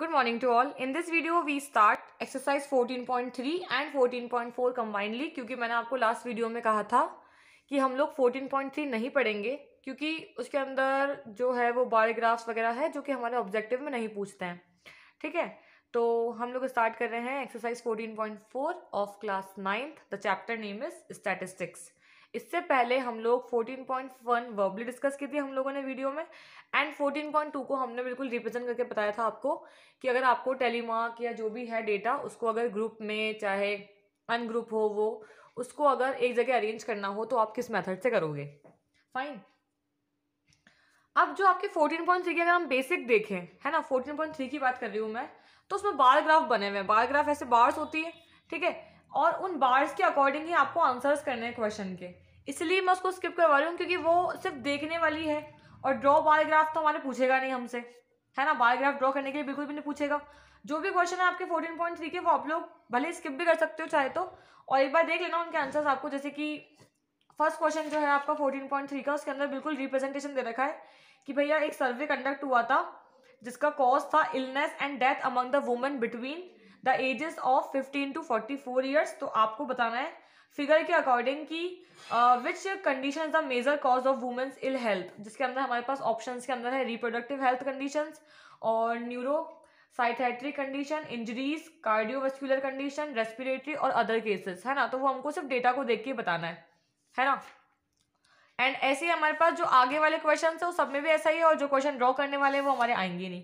good morning to all in this video we start exercise 14.3 and 14.4 combinedly क्योंकि मैंने आपको last video में कहा था कि हम लोग 14.3 नहीं पढ़ेंगे क्योंकि उसके अंदर जो है वो बायोग्राफ्स वगैरह है जो कि हमारे ऑब्जेक्टिव में नहीं पूछते हैं ठीक है तो हम लोग स्टार्ट कर रहे हैं exercise 14.4 of class ninth the chapter name is statistics इससे पहले हम लोग 14.1 वर्बली डिस्कस की थी हम लोगों ने वीडियो में एंड 14.2 को हमने बिल्कुल रिप्रेजेंट करके बताया था आपको कि अगर आपको टेलीमार्क या जो भी है डेटा उसको अगर ग्रुप में चाहे अनग्रुप हो वो उसको अगर एक जगह अरेंज करना हो तो आप किस मेथड से करोगे फाइन अब जो आपके 14.3 की अगर हम बेसिक देखें है ना 14.3 की बात कर रही हूँ मैं तो उसमें बार ग्राफ बने हुए हैं बार ग्राफ ऐसे बार्स होती है ठीक है और उन बार्स के अकॉर्डिंग ही आपको आंसर्स करने हैं क्वेश्चन के इसलिए मैं उसको स्किप करवा रही हूँ क्योंकि वो सिर्फ देखने वाली है और ड्रॉ बायोग्राफ तो हमारे पूछेगा नहीं हमसे है ना बायोग्राफ ड्रॉ करने के लिए बिल्कुल भी नहीं पूछेगा जो भी क्वेश्चन है आपके फोर्टीन पॉइंट थ्री के वो आप लोग भले स्किप भी कर सकते हो चाहे तो और एक बार देख लेना उनके आंसर्स आपको जैसे कि फर्स्ट क्वेश्चन जो है आपका फोर्टीन पॉइंट थ्री का उसके अंदर बिल्कुल रिप्रेजेंटेशन दे रखा है कि भैया एक सर्वे कंडक्ट हुआ था जिसका कॉज था illness and death among the women between the ages of fifteen to forty four years तो आपको बताना है फिगर के अकॉर्डिंग कि which condition the major cause of women's ill health जिसके अंदर हमारे पास ऑप्शन के अंदर है रिप्रोडक्टिव हेल्थ कंडीशन और neuro psychiatric condition injuries cardiovascular condition respiratory और अदर केसेस है ना तो वो हमको सिर्फ डेटा को देख के बताना है है ना एंड ऐसे ही हमारे पास जो आगे वाले क्वेश्चन है वो सब में भी ऐसा ही है और जो क्वेश्चन ड्रॉ करने वाले हैं वो हमारे आएंगे नहीं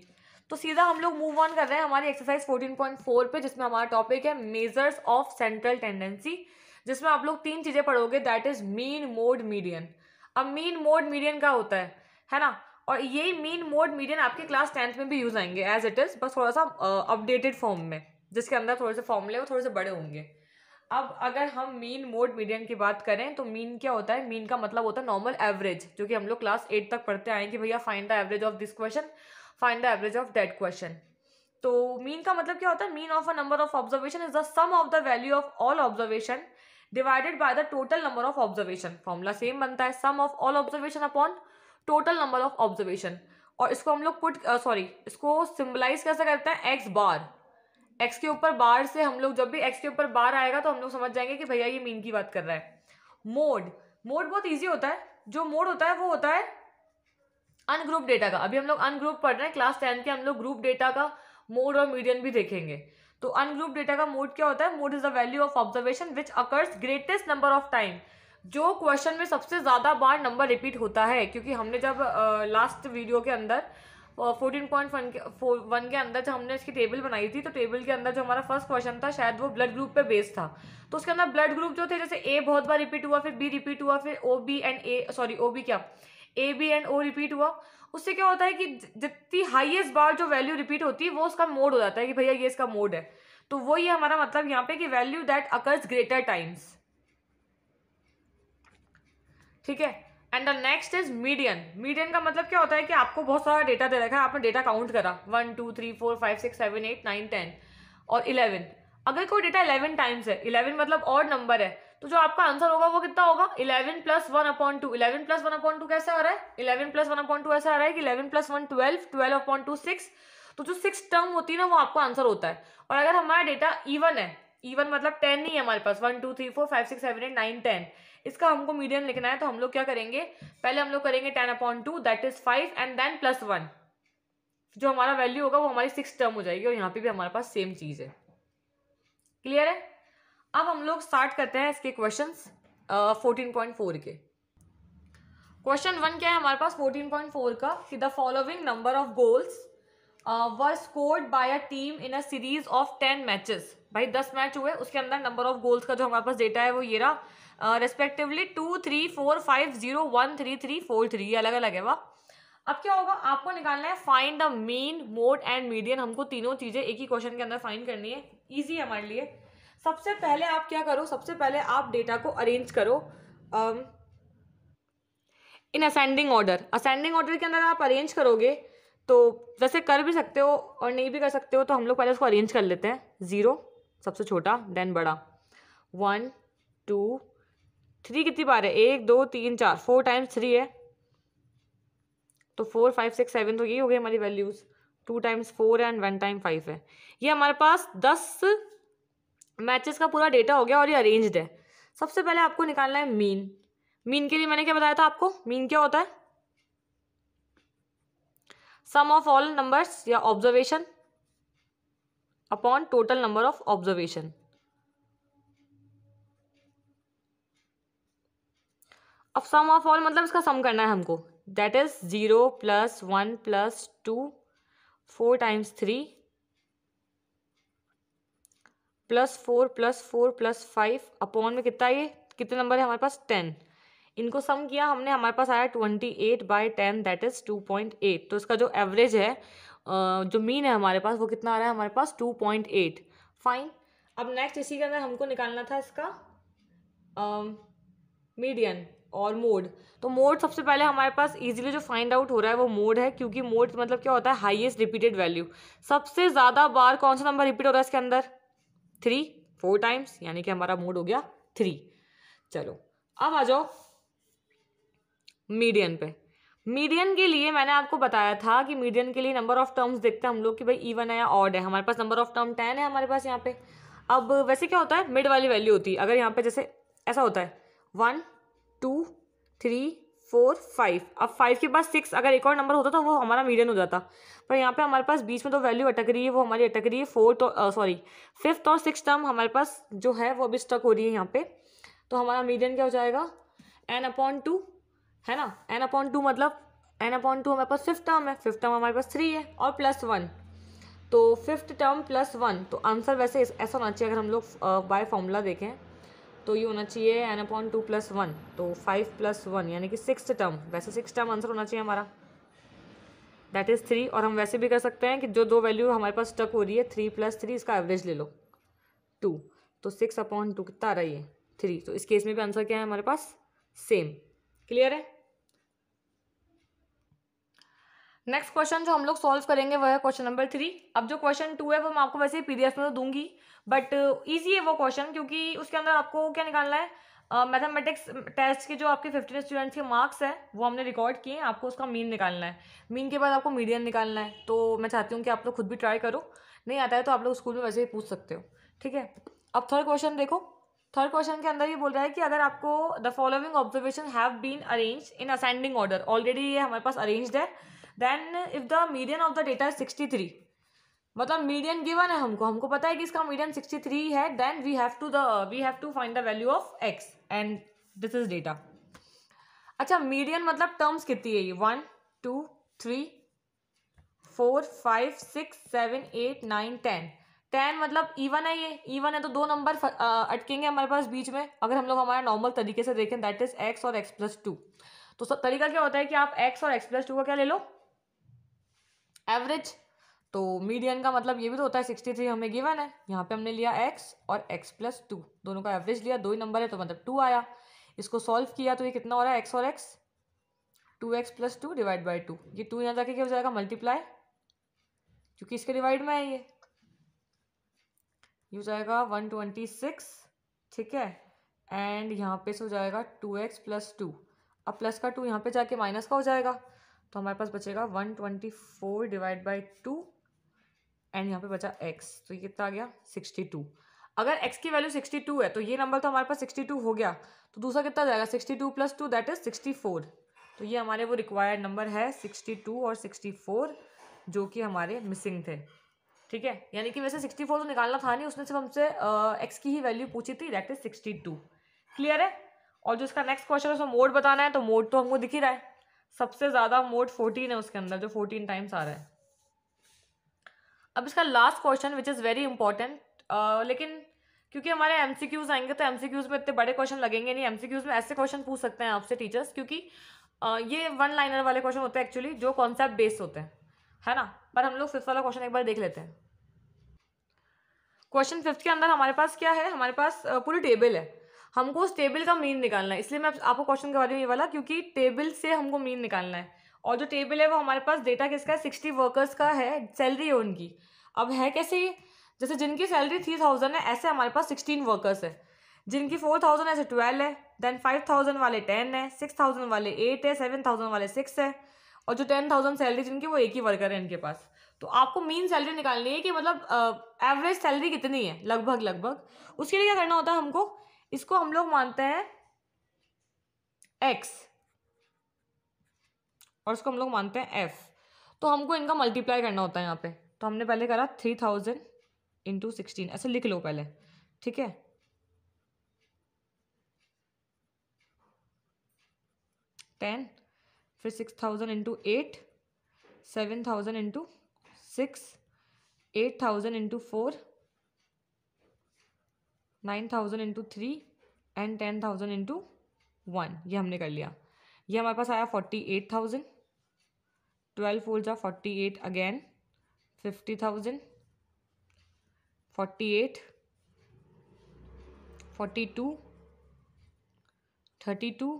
तो सीधा हम लोग मूव ऑन कर रहे हैं हमारी एक्सरसाइज 14.4 पे जिसमें हमारा टॉपिक है मेजर्स ऑफ सेंट्रल टेंडेंसी जिसमें आप लोग तीन चीज़ें पढ़ोगे that is mean mode median अब मीन मोड मीडियन का होता है है ना और यही मीन मोड मीडियन आपके क्लास टेंथ में भी यूज़ आएंगे एज इट इज़ बस थोड़ा सा अपडेटेड uh, फॉर्म में जिसके अंदर थोड़े से फॉर्मूले वो थोड़े से बड़े होंगे अब अगर हम मीन मोड मीडियन की बात करें तो मीन क्या होता है मीन का मतलब होता है नॉर्मल एवरेज जो कि हम लोग क्लास एट तक पढ़ते आए कि भैया find the average of this question find the average of that question तो मीन का मतलब क्या होता है mean of a number of observation is the sum of the value of all observation divided by the total number of observation formula same बनता है sum of all observation upon total number of observation और इसको हम लोग put sorry इसको symbolize कैसे करते हैं एक्स बार एक्स के ऊपर बार से हम लोग जब भी एक्स के ऊपर बार आएगा तो हम लोग समझ जाएंगे कि भैया ये मीन की बात कर रहा है मोड मोड बहुत ईजी होता है जो मोड होता है वो होता है अनग्रुप डेटा का अभी हम लोग अनग्रुप पढ़ रहे हैं क्लास टेन के हम लोग ग्रुप डेटा का मोड और मीडियन भी देखेंगे तो अनग्रुप डेटा का मोड क्या होता है mode is the value of observation which occurs greatest number of time जो क्वेश्चन में सबसे ज़्यादा बार नंबर रिपीट होता है क्योंकि हमने जब लास्ट uh, वीडियो के अंदर फोर्टीन पॉइंट वन के वन के अंदर जो हमने इसकी टेबल बनाई थी तो टेबल के अंदर जो हमारा फर्स्ट क्वेश्चन था शायद वो ब्लड ग्रुप पे बेस्ड था तो उसके अंदर ब्लड ग्रुप जो थे जैसे ए बहुत बार रिपीट हुआ फिर बी रिपीट हुआ फिर O B and A sorry O B क्या A B and O repeat हुआ उससे क्या होता है कि जितनी हाईएस्ट बार जो वैल्यू रिपीट होती है वो उसका मोड हो जाता है कि भैया ये इसका मोड है तो वो ये हमारा मतलब यहाँ पे कि value that occurs greater times ठीक है and the next is median median का मतलब क्या होता है कि आपको बहुत सारा डेटा दे रखा है आपने डेटा काउंट करा one two three four five six seven eight nine ten और इलेवन अगर कोई डेटा इलेवन टाइम्स है इलेवन मतलब और नंबर है तो जो आपका आंसर होगा वो कितना होगा eleven plus one upon two eleven plus one upon two कैसे आ रहा है eleven plus one upon two ऐसा आ रहा है कि eleven plus one twelve twelve upon two six तो जो सिक्स टर्म होती है ना वो आपका आंसर होता है और अगर हमारा डेटा ईवन है ईवन मतलब टेन नहीं है हमारे पास one two three four five six seven eight nine ten इसका हमको मीडियम लिखना है तो हम लोग क्या करेंगे पहले हम लोग करेंगे ten upon two that is five and then plus one जो हमारा वैल्यू होगा वो हमारी सिक्स टर्म हो जाएगी और यहाँ पे भी हमारे पास सेम चीज़ है क्लियर है अब हम लोग स्टार्ट करते हैं इसके क्वेश्चन फोर्टीन पॉइंट फोर के क्वेश्चन वन क्या है हमारे पास फोर्टीन पॉइंट फोर का कि the following number of goals were scored by a team in a series of ten matches भाई दस मैच हुए उसके अंदर नंबर ऑफ गोल्स का जो हमारे पास डेटा है वो ये रहा respectively two three four five zero one three three four three ये अलग अलग है वह अब क्या होगा आपको निकालना है find the mean mode and median हमको तीनों चीज़ें एक ही क्वेश्चन के अंदर फाइंड करनी है ईजी है हमारे लिए सबसे पहले आप क्या करो सबसे पहले आप डेटा को अरेंज करो in ascending order ascending order के अंदर आप अरेंज करोगे तो वैसे कर भी सकते हो और नहीं भी कर सकते हो तो हम लोग पहले उसको अरेंज कर लेते हैं ज़ीरो सबसे छोटा देन बड़ा वन टू थ्री कितनी बार है एक दो तीन चार फोर टाइम्स थ्री है तो फोर फाइव सिक्स सेवन तो यही हो गई हमारी values two times four and one time five है ये हमारे पास दस मैचेस का पूरा डेटा हो गया और ये अरेंज्ड है सबसे पहले आपको निकालना है मीन मीन के लिए मैंने क्या बताया था आपको मीन क्या होता है सम ऑफ ऑल नंबर्स या observation upon total number of observation अब सम ऑफ ऑल मतलब इसका सम करना है हमको that is zero plus one plus two four times three plus four plus four plus five upon में कितना ये कितने नंबर है हमारे पास टेन इनको सम किया हमने हमारे पास आया twenty eight by ten that is two point eight तो इसका जो एवरेज है जो मीन है हमारे पास वो कितना आ रहा है हमारे पास टू पॉइंट एट फाइन अब नेक्स्ट इसी के अंदर हमको निकालना था इसका मीडियन और मोड तो मोड सबसे पहले हमारे पास इजीली जो फाइंड आउट हो रहा है वो मोड है क्योंकि मोड मतलब क्या होता है हाईएस्ट रिपीटेड वैल्यू सबसे ज़्यादा बार कौन सा नंबर रिपीट हो रहा है इसके अंदर थ्री फोर टाइम्स यानी कि हमारा मोड हो गया थ्री चलो अब आ जाओ मीडियन पे मीडियन के लिए मैंने आपको बताया था कि मीडियन के लिए नंबर ऑफ टर्म्स देखते हैं हम लोग कि भाई इवन है या ऑड है हमारे पास नंबर ऑफ टर्म टेन है हमारे पास यहाँ पे अब वैसे क्या होता है मिड वाली वैल्यू होती है अगर यहाँ पे जैसे ऐसा होता है one two three four five अब फाइव के पास सिक्स अगर एक और नंबर होता तो वो हमारा मीडियन हो जाता पर यहाँ पे हमारे पास बीच में तो वैल्यू अटक रही है वो हमारी अटक रही है फोर्थ तो, और सॉरी फिफ्थ और सिक्स टर्म हमारे पास जो है वो अभी स्टक हो रही है यहाँ पे तो हमारा मीडियन क्या हो जाएगा एन अपॉन टू है ना एन अपॉन टू मतलब एन अपॉन टू हमारे पास फिफ्थ टर्म है फिफ्थ टर्म हमारे पास थ्री है और प्लस वन तो फिफ्थ टर्म प्लस वन तो आंसर वैसे ऐसा होना चाहिए अगर हम लोग बाय फॉर्मूला देखें तो ये होना चाहिए n upon two plus one तो फाइव प्लस वन यानी कि सिक्स टर्म वैसे सिक्स टर्म आंसर होना चाहिए हमारा दैट इज़ थ्री और हम वैसे भी कर सकते हैं कि जो दो वैल्यू हमारे पास स्टक हो रही है थ्री प्लस थ्री इसका एवरेज ले लो टू तो सिक्स अपॉन टू कितना आ रहा है ये थ्री तो इस केस में भी आंसर क्या है हमारे पास सेम क्लियर है नेक्स्ट क्वेश्चन जो हम लोग सॉल्व करेंगे वह है क्वेश्चन नंबर थ्री अब जो क्वेश्चन टू है वो मैं आपको वैसे पीडीएफ में तो दूंगी बट ईजी uh, है वो क्वेश्चन क्योंकि उसके अंदर आपको क्या निकालना है मैथमेटिक्स uh, टेस्ट के जो आपके फिफ्टीन स्टूडेंट्स के मार्क्स है वो हमने रिकॉर्ड किए हैं आपको उसका मीन निकालना है मीन के बाद आपको मीडियम निकालना है तो मैं चाहती हूँ कि आप लोग खुद भी ट्राई करो नहीं आता है तो आप लोग स्कूल में वैसे ही पूछ सकते हो ठीक है अब थर्ड क्वेश्चन देखो थर्ड क्वेश्चन के अंदर ये बोल रहा है कि अगर आपको the following observation have been arrange in ascending order already ये हमारे पास अरेंज्ड है then if the median of the data is sixty three मतलब मीडियन गिवन है हमको हमको पता है कि इसका मीडियन सिक्सटी थ्री है then we have to the we have to find the value of x and this is data अच्छा मीडियन मतलब टर्म्स कितनी है ये one two three four five six seven eight nine ten ten मतलब even है ये even है तो दो नंबर अटकेंगे हमारे पास बीच में अगर हम लोग हमारा नॉर्मल तरीके से देखें दैट इज एक्स और एक्स प्लस टू तो सब तरीका क्या होता है कि आप एक्स और एक्स प्लस टू का क्या ले लो एवरेज तो मीडियन का मतलब ये भी तो होता है सिक्सटी थ्री हमें गिवन है यहाँ पे हमने लिया एक्स और एक्स प्लस टू दोनों का एवरेज लिया दो ही नंबर है तो मतलब टू आया इसको सॉल्व किया तो ये कितना हो रहा है एक्स और x two x plus two divide by two ये टू यहाँ जाके क्या हो जाएगा मल्टीप्लाई क्योंकि इसके डिवाइड में है ये ये हो जाएगा वन ट्वेंटी सिक्स ठीक है एंड यहाँ पे से हो जाएगा टू एक्स प्लस टू अब प्लस का टू यहाँ पे जाके माइनस का हो जाएगा तो हमारे पास बचेगा one twenty four divide by two and यहाँ पे बचा एक्स तो ये कितना आ गया सिक्सटी टू अगर एक्स की वैल्यू सिक्सटी टू है तो ये नंबर तो हमारे पास सिक्सटी टू हो गया तो दूसरा कितना जाएगा sixty two plus two that is sixty four तो ये हमारे वो रिक्वायर्ड नंबर है सिक्सटी टू और सिक्सटी फोर जो कि हमारे मिसिंग थे ठीक है यानी कि वैसे सिक्सटी फोर तो निकालना था नहीं उसने सिर्फ हमसे एक्स की ही वैल्यू पूछी थी that is sixty two clear है और जो इसका नेक्स्ट क्वेश्चन है उसमें मोड बताना है तो मोड तो हमको दिख ही रहा है सबसे ज़्यादा मोड फोर्टीन है उसके अंदर जो फोर्टीन टाइम्स आ रहा है अब इसका last question which is very important लेकिन क्योंकि हमारे एम क्यूज़ आएंगे तो एम क्यूज़ में इतने बड़े क्वेश्चन लगेंगे नहीं एम क्यूज़ में ऐसे क्वेश्चन पूछ सकते हैं आपसे टीचर्स क्योंकि uh, ये वन लाइनर वाले क्वेश्चन होते हैं एक्चुअली जो कॉन्सेप्ट बेस्ड होते हैं है ना पर हम लोग फिफ्थ वाला क्वेश्चन एक बार देख लेते हैं क्वेश्चन फिफ्थ के अंदर हमारे पास क्या है हमारे पास पूरी टेबल है हमको उस टेबल का मीन निकालना है इसलिए मैं आपको क्वेश्चन करवा रही हूँ ये वाला क्योंकि टेबल से हमको मीन निकालना है और जो टेबल है वो हमारे पास डेटा किसका है सिक्सटी वर्कर्स का है सैलरी है उनकी अब है कैसे जैसे जिनकी सैलरी थ्री थाउजेंड है ऐसे हमारे पास सिक्सटीन वर्कर्स है जिनकी फोर थाउजेंड ऐसे ट्वेल्व है देन फाइव थाउजेंड वाले टेन है सिक्स थाउजेंड वाले एट है सेवन थाउजेंड वाले सिक्स है और जो टेन थाउजेंड सैलरी जिनकी वो एक ही वर्कर है इनके पास तो आपको मीन सैलरी निकालनी है कि मतलब एवरेज सैलरी कितनी है लगभग लगभग उसके लिए क्या करना होता है हमको इसको हम लोग मानते हैं एक्स और इसको हम लोग मानते हैं एफ तो हमको इनका मल्टीप्लाई करना होता है यहाँ पे तो हमने पहले करा थ्री थाउजेंड इंटू सिक्सटीन ऐसे लिख लो पहले ठीक है टेन फिर six thousand into eight seven thousand into six eight thousand into four nine thousand into three and ten thousand into one ये हमने कर लिया ये हमारे पास आया forty eight thousand twelve four जा forty eight again fifty thousand forty eight forty two thirty two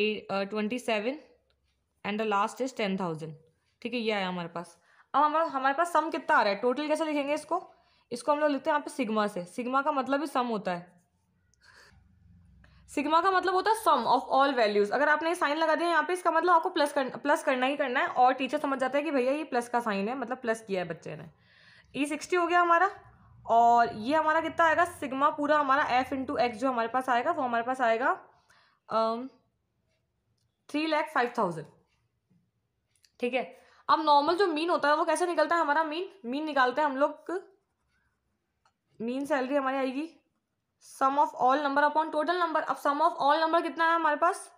twenty seven and the last is ten thousand ठीक है ये आया हमारे पास अब हमारा हमारे पास सम कितना आ रहा है टोटल कैसे लिखेंगे इसको इसको हम लोग लिखते हैं यहाँ पे सिग्मा से सिग्मा का मतलब ही सम होता है सिग्मा का मतलब होता है सम ऑफ ऑल वैल्यूज अगर आपने साइन लगा दिया यहाँ पे इसका मतलब आपको प्लस कर, प्लस करना ही करना है और टीचर समझ जाता है कि भैया ये प्लस का साइन है मतलब प्लस किया है बच्चे ने ई e सिक्सटी हो गया हमारा और ये हमारा कितना आएगा सिग्मा पूरा हमारा एफ इंटू एक्स जो हमारे पास आएगा वो हमारे पास आएगा थ्री लैख फाइव थाउजेंड ठीक है अब नॉर्मल जो मीन होता है वो कैसे निकलता है हमारा मीन मीन निकालते हैं हम लोग मीन सैलरी हमारी आएगी sum of all number upon total number अब सम ऑफ ऑल नंबर कितना है हमारे पास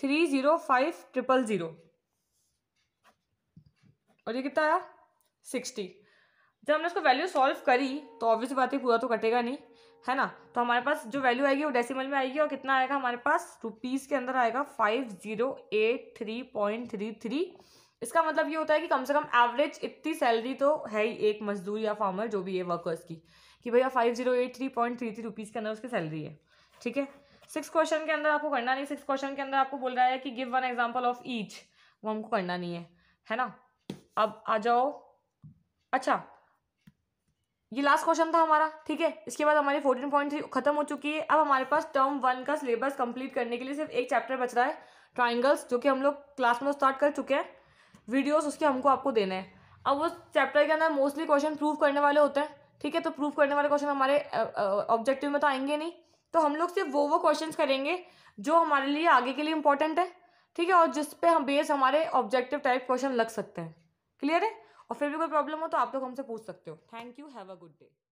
three zero five triple zero और ये कितना आया सिक्सटी जब हमने उसको वैल्यू सॉल्व करी तो ऑब्वियस बात है पूरा तो कटेगा नहीं है ना तो हमारे पास जो वैल्यू आएगी वो डेसिमल में आएगी और कितना आएगा हमारे पास रुपीज़ के अंदर आएगा five zero eight three point three three इसका मतलब ये होता है कि कम से कम एवरेज इतनी सैलरी तो है ही एक मजदूर या फार्मर जो भी है वर्कर्स की कि भैया five zero eight three point three three rupees के अंदर उसकी सैलरी है ठीक है सिक्स क्वेश्चन के अंदर आपको करना नहीं सिक्स क्वेश्चन के अंदर आपको बोल रहा है कि give one example of each वो हमको करना नहीं है है ना अब आ जाओ अच्छा ये लास्ट क्वेश्चन था हमारा ठीक है इसके बाद हमारी फोर्टीन पॉइंट थ्री खत्म हो चुकी है अब हमारे पास टर्म वन का सिलेबस कंप्लीट करने के लिए सिर्फ एक चैप्टर बच रहा है ट्राइंगल्स जो कि हम लोग क्लास में स्टार्ट तो कर चुके हैं वीडियोस उसके हमको आपको देने हैं अब उस चैप्टर के अंदर मोस्टली क्वेश्चन प्रूव करने वाले होते हैं ठीक है तो प्रूफ करने वाले क्वेश्चन हमारे ऑब्जेक्टिव में तो आएंगे नहीं तो हम लोग सिर्फ वो वो क्वेश्चन करेंगे जो हमारे लिए आगे के लिए इंपॉर्टेंट है ठीक है और जिस पे हम बेस हमारे ऑब्जेक्टिव टाइप क्वेश्चन लग सकते हैं क्लियर है और फिर भी कोई प्रॉब्लम हो तो आप लोग हमसे पूछ सकते हो thank you have a good day